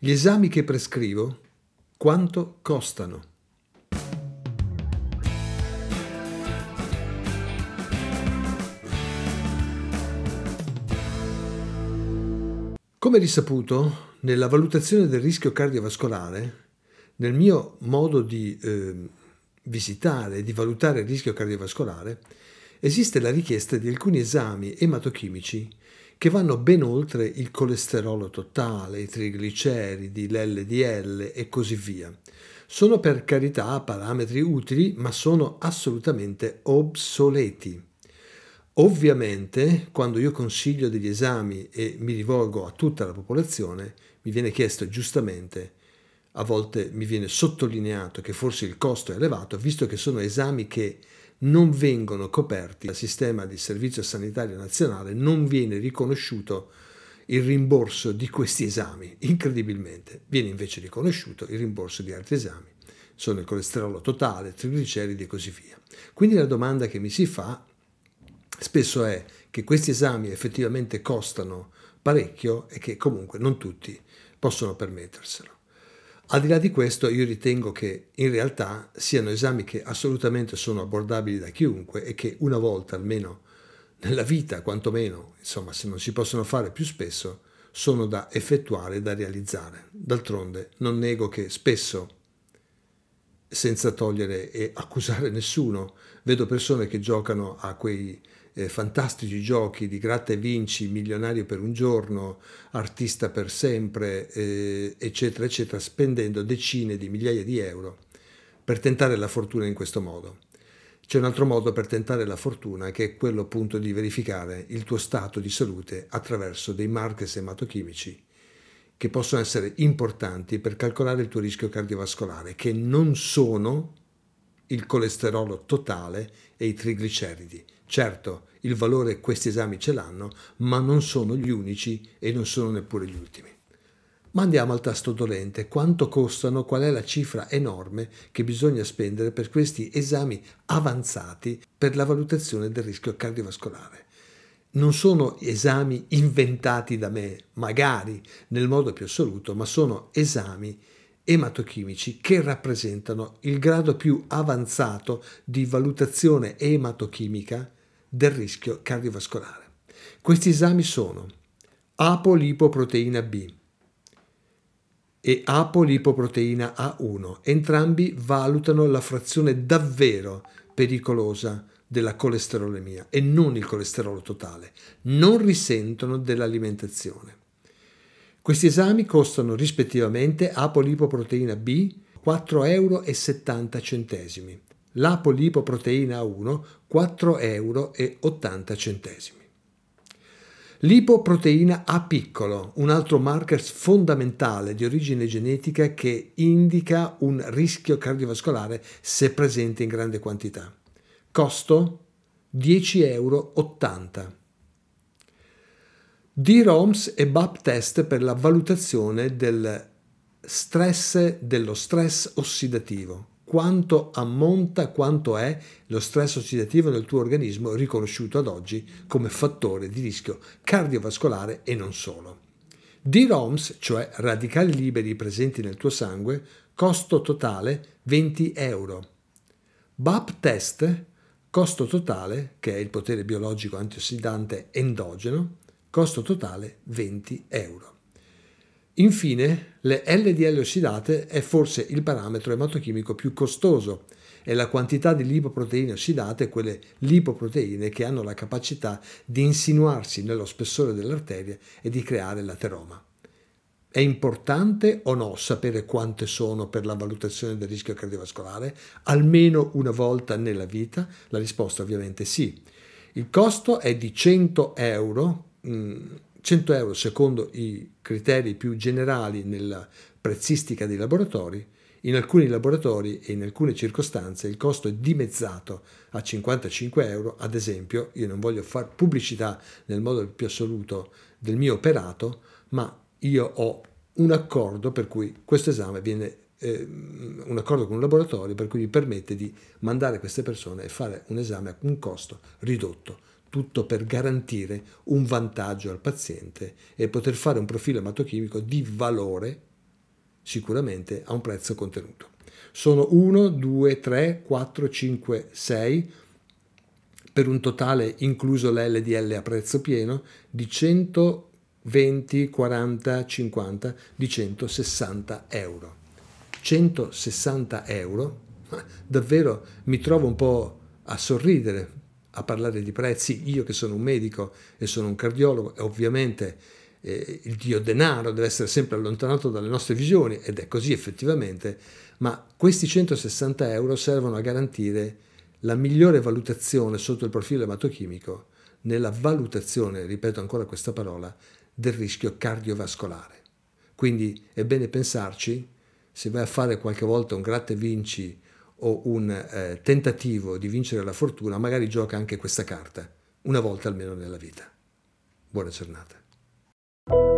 Gli esami che prescrivo quanto costano? Come risaputo, nella valutazione del rischio cardiovascolare, nel mio modo di eh, visitare e di valutare il rischio cardiovascolare, esiste la richiesta di alcuni esami ematochimici che vanno ben oltre il colesterolo totale, i trigliceridi, l'LDL e così via. Sono per carità parametri utili, ma sono assolutamente obsoleti. Ovviamente, quando io consiglio degli esami e mi rivolgo a tutta la popolazione, mi viene chiesto giustamente, a volte mi viene sottolineato che forse il costo è elevato, visto che sono esami che non vengono coperti dal sistema di servizio sanitario nazionale, non viene riconosciuto il rimborso di questi esami, incredibilmente viene invece riconosciuto il rimborso di altri esami, sono il colesterolo totale, trigliceridi e così via. Quindi la domanda che mi si fa spesso è che questi esami effettivamente costano parecchio e che comunque non tutti possono permetterselo. Al di là di questo io ritengo che in realtà siano esami che assolutamente sono abbordabili da chiunque e che una volta almeno nella vita, quantomeno, insomma se non si possono fare più spesso, sono da effettuare, e da realizzare. D'altronde non nego che spesso, senza togliere e accusare nessuno, vedo persone che giocano a quei eh, fantastici giochi di gratta e vinci, milionario per un giorno, artista per sempre, eh, eccetera, eccetera, spendendo decine di migliaia di euro per tentare la fortuna in questo modo. C'è un altro modo per tentare la fortuna che è quello appunto di verificare il tuo stato di salute attraverso dei marker ematochimici che possono essere importanti per calcolare il tuo rischio cardiovascolare, che non sono il colesterolo totale e i trigliceridi. Certo, il valore questi esami ce l'hanno, ma non sono gli unici e non sono neppure gli ultimi. Ma andiamo al tasto dolente, quanto costano, qual è la cifra enorme che bisogna spendere per questi esami avanzati per la valutazione del rischio cardiovascolare. Non sono esami inventati da me, magari nel modo più assoluto, ma sono esami ematochimici che rappresentano il grado più avanzato di valutazione ematochimica del rischio cardiovascolare. Questi esami sono apolipoproteina B e apolipoproteina A1. Entrambi valutano la frazione davvero pericolosa della colesterolemia e non il colesterolo totale. Non risentono dell'alimentazione. Questi esami costano rispettivamente apolipoproteina B 4,70 euro la a 1 4,80 euro. Lipoproteina A piccolo, un altro marker fondamentale di origine genetica che indica un rischio cardiovascolare se presente in grande quantità. Costo 10,80 euro. D-ROMS e BAP test per la valutazione del stress, dello stress ossidativo, quanto ammonta, quanto è lo stress ossidativo nel tuo organismo riconosciuto ad oggi come fattore di rischio cardiovascolare e non solo. D-ROMS, cioè radicali liberi presenti nel tuo sangue, costo totale 20 euro. BAP test, costo totale, che è il potere biologico antiossidante endogeno, costo totale 20 euro. Infine, le LDL ossidate è forse il parametro ematochimico più costoso e la quantità di lipoproteine ossidate, quelle lipoproteine che hanno la capacità di insinuarsi nello spessore dell'arteria e di creare l'ateroma. È importante o no sapere quante sono per la valutazione del rischio cardiovascolare almeno una volta nella vita? La risposta ovviamente è sì. Il costo è di 100 euro. Mh, mm, 100 euro secondo i criteri più generali nella prezzistica dei laboratori, in alcuni laboratori e in alcune circostanze il costo è dimezzato a 55 euro, ad esempio io non voglio fare pubblicità nel modo più assoluto del mio operato, ma io ho un accordo per cui questo esame viene eh, un accordo con un laboratorio per cui mi permette di mandare queste persone e fare un esame a un costo ridotto tutto per garantire un vantaggio al paziente e poter fare un profilo ematochimico di valore sicuramente a un prezzo contenuto. Sono 1, 2, 3, 4, 5, 6 per un totale incluso l'LDL a prezzo pieno di 120, 40, 50, di 160 euro. 160 euro? Davvero mi trovo un po' a sorridere a parlare di prezzi, io che sono un medico e sono un cardiologo, e ovviamente eh, il dio denaro deve essere sempre allontanato dalle nostre visioni, ed è così effettivamente, ma questi 160 euro servono a garantire la migliore valutazione sotto il profilo ematochimico nella valutazione, ripeto ancora questa parola, del rischio cardiovascolare. Quindi è bene pensarci, se vai a fare qualche volta un gratta vinci o un eh, tentativo di vincere la fortuna, magari gioca anche questa carta, una volta almeno nella vita. Buona giornata.